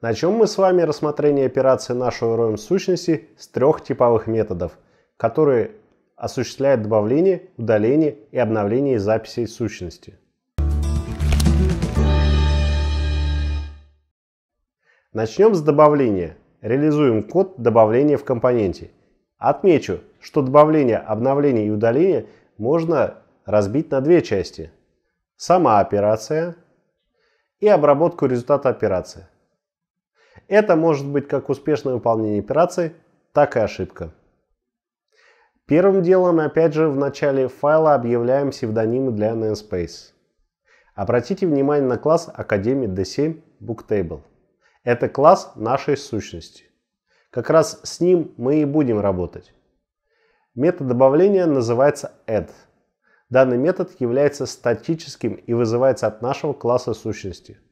Начнем мы с вами рассмотрение операции нашего роем сущности с трех типовых методов, которые осуществляют добавление, удаление и обновление записей сущности. Начнем с добавления. Реализуем код добавления в компоненте. Отмечу, что добавление, обновление и удаление можно разбить на две части. Сама операция и обработку результата операции. Это может быть как успешное выполнение операции, так и ошибка. Первым делом, опять же, в начале файла объявляем псевдонимы для namespace. Обратите внимание на класс Academy D7 Booktable. Это класс нашей сущности. Как раз с ним мы и будем работать. Метод добавления называется add. Данный метод является статическим и вызывается от нашего класса сущности –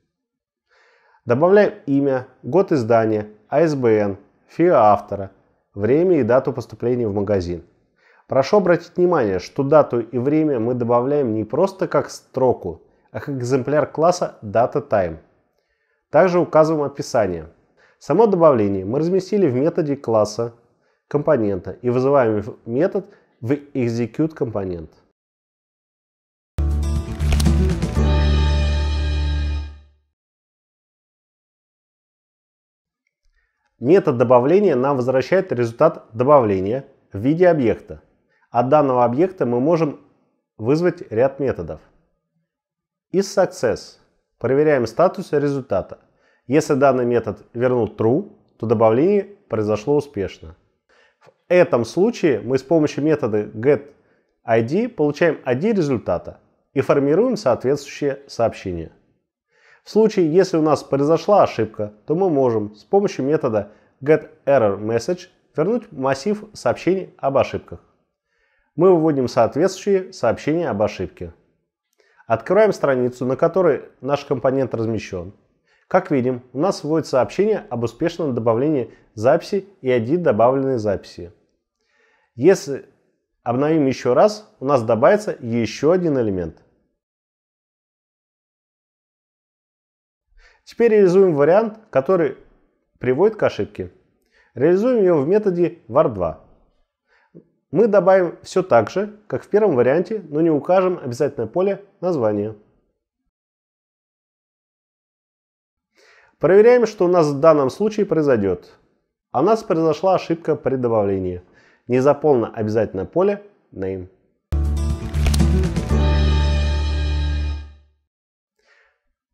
Добавляем имя, год издания, ISBN, а фио автора, время и дату поступления в магазин. Прошу обратить внимание, что дату и время мы добавляем не просто как строку, а как экземпляр класса Data Также указываем описание. Само добавление мы разместили в методе класса компонента и вызываем метод в execute компонент. Метод добавления нам возвращает результат добавления в виде объекта. От данного объекта мы можем вызвать ряд методов. Из success проверяем статус результата. Если данный метод вернул true, то добавление произошло успешно. В этом случае мы с помощью метода getID получаем ID результата и формируем соответствующее сообщение. В случае, если у нас произошла ошибка, то мы можем с помощью метода getErrorMessage вернуть массив сообщений об ошибках. Мы выводим соответствующие сообщения об ошибке. Открываем страницу, на которой наш компонент размещен. Как видим, у нас вводит сообщение об успешном добавлении записи и ID добавленной записи. Если обновим еще раз, у нас добавится еще один элемент – Теперь реализуем вариант, который приводит к ошибке. Реализуем ее в методе var2. Мы добавим все так же, как в первом варианте, но не укажем обязательное поле названия. Проверяем, что у нас в данном случае произойдет. У нас произошла ошибка при добавлении. Не заполнено обязательное поле name.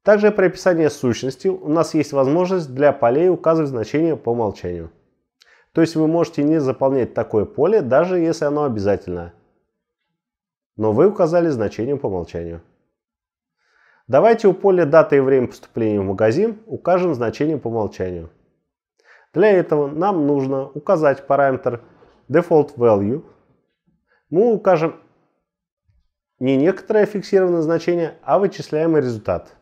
Также при описании сущности у нас есть возможность для полей указывать значение по умолчанию. То есть вы можете не заполнять такое поле, даже если оно обязательное. Но вы указали значение по умолчанию. Давайте у поля дата и время поступления в магазин укажем значение по умолчанию. Для этого нам нужно указать параметр default value. Мы укажем не некоторое фиксированное значение, а вычисляемый результат.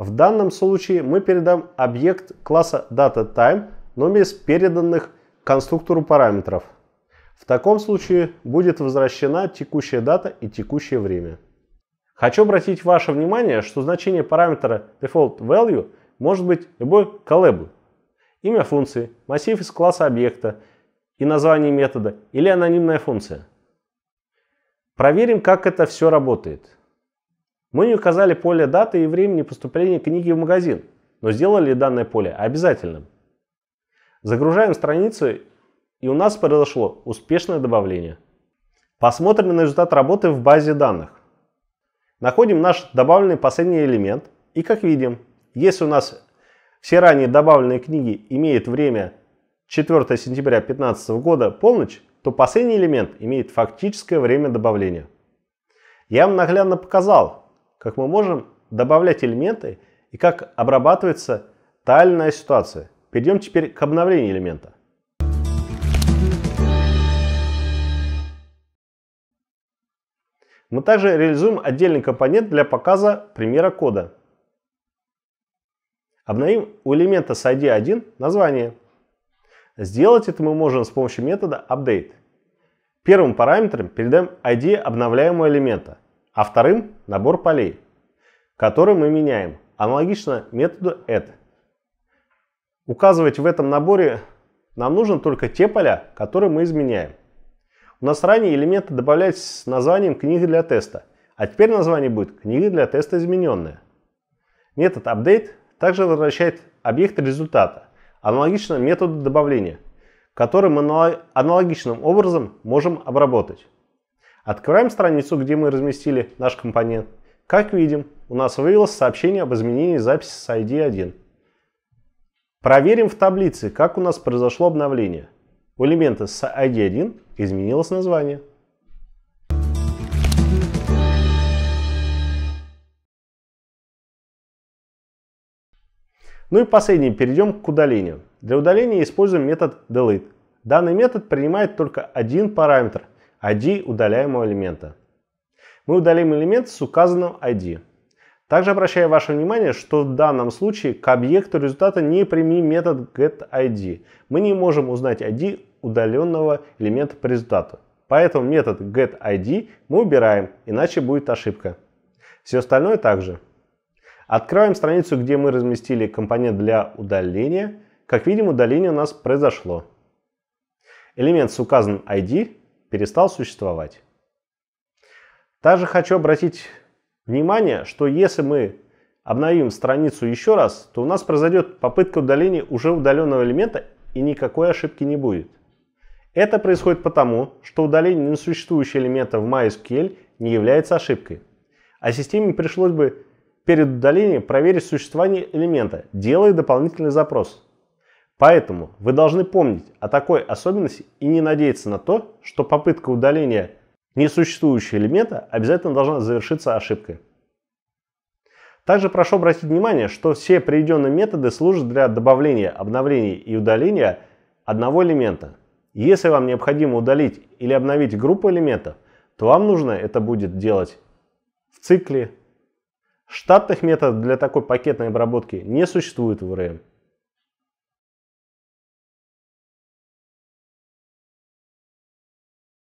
В данном случае мы передам объект класса DataTime, но без переданных конструктору параметров. В таком случае будет возвращена текущая дата и текущее время. Хочу обратить ваше внимание, что значение параметра default value может быть любой коллебл. Имя функции, массив из класса объекта и название метода или анонимная функция. Проверим, как это все работает. Мы не указали поле даты и времени поступления книги в магазин, но сделали данное поле обязательным. Загружаем страницу и у нас произошло успешное добавление. Посмотрим на результат работы в базе данных. Находим наш добавленный последний элемент и как видим, если у нас все ранее добавленные книги имеют время 4 сентября 2015 года полночь, то последний элемент имеет фактическое время добавления. Я вам наглядно показал, как мы можем добавлять элементы и как обрабатывается та ситуация. Перейдем теперь к обновлению элемента. Мы также реализуем отдельный компонент для показа примера кода. Обновим у элемента с ID1 название. Сделать это мы можем с помощью метода update. Первым параметром передаем ID обновляемого элемента а вторым – набор полей, который мы меняем, аналогично методу add. Указывать в этом наборе нам нужно только те поля, которые мы изменяем. У нас ранее элементы добавлялись с названием книги для теста», а теперь название будет «Книга для теста измененная». Метод update также возвращает объект результата, аналогично методу добавления, который мы аналогичным образом можем обработать. Открываем страницу, где мы разместили наш компонент. Как видим, у нас вывелось сообщение об изменении записи с ID1. Проверим в таблице, как у нас произошло обновление. У элемента с ID1 изменилось название. Ну и последнее, перейдем к удалению. Для удаления используем метод delete. Данный метод принимает только один параметр – ID удаляемого элемента. Мы удалим элемент с указанным ID. Также обращаю ваше внимание, что в данном случае к объекту результата не применим метод getID. Мы не можем узнать ID удаленного элемента по результату. Поэтому метод getID мы убираем, иначе будет ошибка. Все остальное также. Открываем страницу, где мы разместили компонент для удаления. Как видим, удаление у нас произошло. Элемент с указанным ID перестал существовать. Также хочу обратить внимание, что если мы обновим страницу еще раз, то у нас произойдет попытка удаления уже удаленного элемента и никакой ошибки не будет. Это происходит потому, что удаление несуществующего элемента в MySQL не является ошибкой. А системе пришлось бы перед удалением проверить существование элемента, делая дополнительный запрос. Поэтому вы должны помнить о такой особенности и не надеяться на то, что попытка удаления несуществующего элемента обязательно должна завершиться ошибкой. Также прошу обратить внимание, что все приведенные методы служат для добавления, обновления и удаления одного элемента. Если вам необходимо удалить или обновить группу элементов, то вам нужно это будет делать в цикле. Штатных методов для такой пакетной обработки не существует в VRM.